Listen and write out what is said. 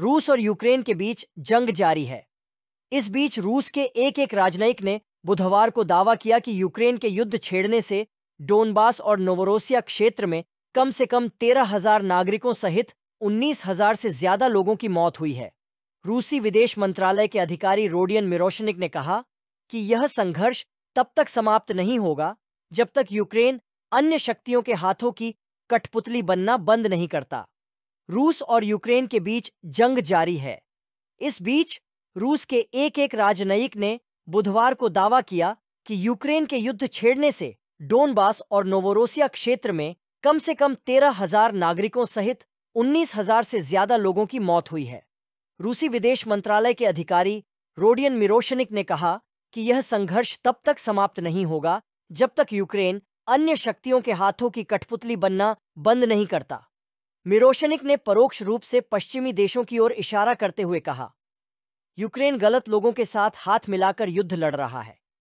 रूस और यूक्रेन के बीच जंग जारी है इस बीच रूस के एक एक राजनयिक ने बुधवार को दावा किया कि यूक्रेन के युद्ध छेड़ने से डोनबास और नोवरोसिया क्षेत्र में कम से कम तेरह हजार नागरिकों सहित उन्नीस हजार से ज्यादा लोगों की मौत हुई है रूसी विदेश मंत्रालय के अधिकारी रोडियन मिरोशनिक ने कहा कि यह संघर्ष तब तक समाप्त नहीं होगा जब तक यूक्रेन अन्य शक्तियों के हाथों की कठपुतली बनना बंद नहीं करता रूस और यूक्रेन के बीच जंग जारी है इस बीच रूस के एक एक राजनयिक ने बुधवार को दावा किया कि यूक्रेन के युद्ध छेड़ने से डोनबास और नोवोरोसिया क्षेत्र में कम से कम तेरह हजार नागरिकों सहित उन्नीस हजार से ज्यादा लोगों की मौत हुई है रूसी विदेश मंत्रालय के अधिकारी रोडियन मिरोशनिक ने कहा कि यह संघर्ष तब तक समाप्त नहीं होगा जब तक यूक्रेन अन्य शक्तियों के हाथों की कठपुतली बनना बंद नहीं करता मिरोशनिक ने परोक्ष रूप से पश्चिमी देशों की ओर इशारा करते हुए कहा यूक्रेन गलत लोगों के साथ हाथ मिलाकर युद्ध लड़ रहा है